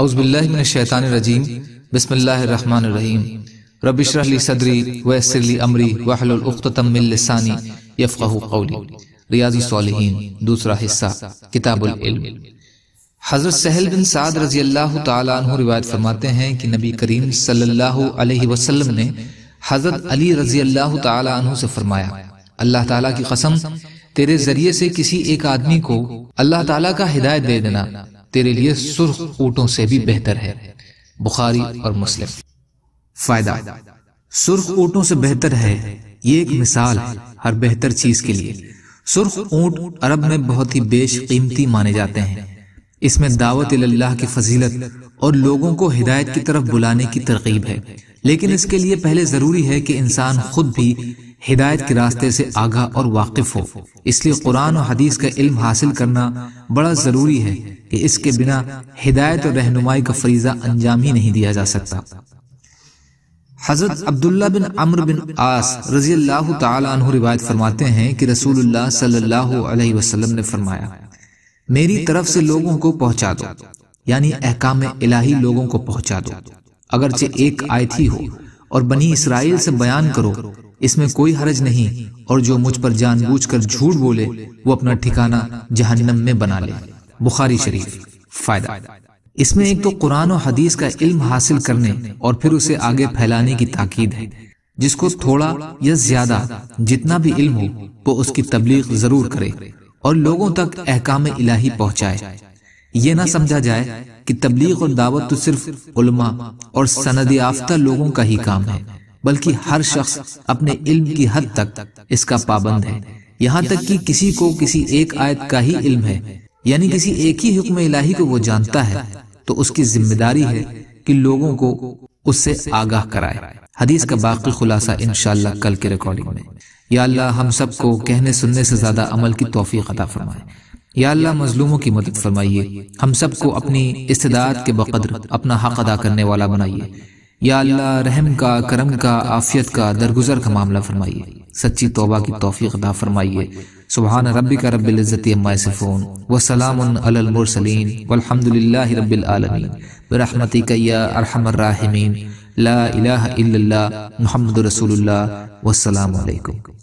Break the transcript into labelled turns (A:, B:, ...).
A: اعوذ باللہ من الشیطان الرجیم بسم اللہ الرحمن الرحیم رب اشرح لی صدری ویسر لی امری وحلو الاختتم من لسانی یفقہ قولی ریاضی صالحین دوسرا حصہ کتاب العلم حضرت سہل بن سعد رضی اللہ تعالیٰ عنہ روایت فرماتے ہیں کہ نبی کریم صلی اللہ علیہ وسلم نے حضرت علی رضی اللہ تعالیٰ عنہ سے فرمایا اللہ تعالیٰ کی قسم تیرے ذریعے سے کسی ایک آدمی کو اللہ تعالیٰ کا ہدایت دے دینا تیرے لیے سرخ اونٹوں سے بھی بہتر ہے بخاری اور مسلم فائدہ سرخ اونٹوں سے بہتر ہے یہ ایک مثال ہے ہر بہتر چیز کے لیے سرخ اونٹ عرب میں بہت ہی بیش قیمتی مانے جاتے ہیں اس میں دعوت اللہ کی فضیلت اور لوگوں کو ہدایت کی طرف بلانے کی ترغیب ہے لیکن اس کے لیے پہلے ضروری ہے کہ انسان خود بھی ہدایت کے راستے سے آگاہ اور واقف ہو اس لیے قرآن و حدیث کا علم حاصل کرنا بڑا ضروری ہے کہ اس کے بنا ہدایت اور رہنمائی کا فریضہ انجام ہی نہیں دیا جا سکتا حضرت عبداللہ بن عمر بن عاص رضی اللہ تعالی عنہ روایت فرماتے ہیں کہ رسول اللہ صلی اللہ علیہ وسلم نے فرمایا میری طرف سے لوگوں کو پہنچا دو یعنی احکام الہی لوگوں کو پہنچا دو اگرچہ ایک آیت ہی ہو اور بنی اسرائیل سے بیان کرو اس میں کوئی حرج نہیں اور جو مجھ پر جان بوجھ کر جھوٹ بولے وہ اپنا ٹھکانہ جہنم میں بنا لے بخاری شریف فائدہ اس میں ایک تو قرآن و حدیث کا علم حاصل کرنے اور پھر اسے آگے پھیلانے کی تاکید ہے جس کو تھوڑا یا زیادہ جتنا بھی علم ہو وہ اس کی تبلیغ ضرور کرے اور لوگوں تک احکام الہی پہنچائے یہ نہ سمجھا جائے کہ تبلیغ اور دعوت تو صرف علماء اور سند یافتہ لوگوں کا ہی کام ہے بلکہ ہر شخص اپنے علم کی حد تک اس کا پابند ہے یہاں تک کہ کسی کو کسی ایک آیت کا ہی علم ہے یعنی کسی ایک ہی حکم الہی کو وہ جانتا ہے تو اس کی ذمہ داری ہے کہ لوگوں کو اس سے آگاہ کرائے حدیث کا باقی خلاصہ انشاءاللہ کل کے ریکارڈنگ میں یا اللہ ہم سب کو کہنے سننے سے زیادہ عمل کی توفیق عطا فرمائے یا اللہ مظلوموں کی مدد فرمائیے ہم سب کو اپنی استداد کے بقدر اپنا حق ادا کرنے والا بنائیے یا اللہ رحم کا کرم کا عافیت کا درگزر کا معاملہ فرمائیے سچی توبہ کی توفیق فرمائیے سبحان رب کا رب العزتی وسلام المر المرسلین الحمد للہ رب العالمین رحمتِ کیا ارحم الرحمین لا الہ الا اللہ محمد رسول اللہ والسلام علیکم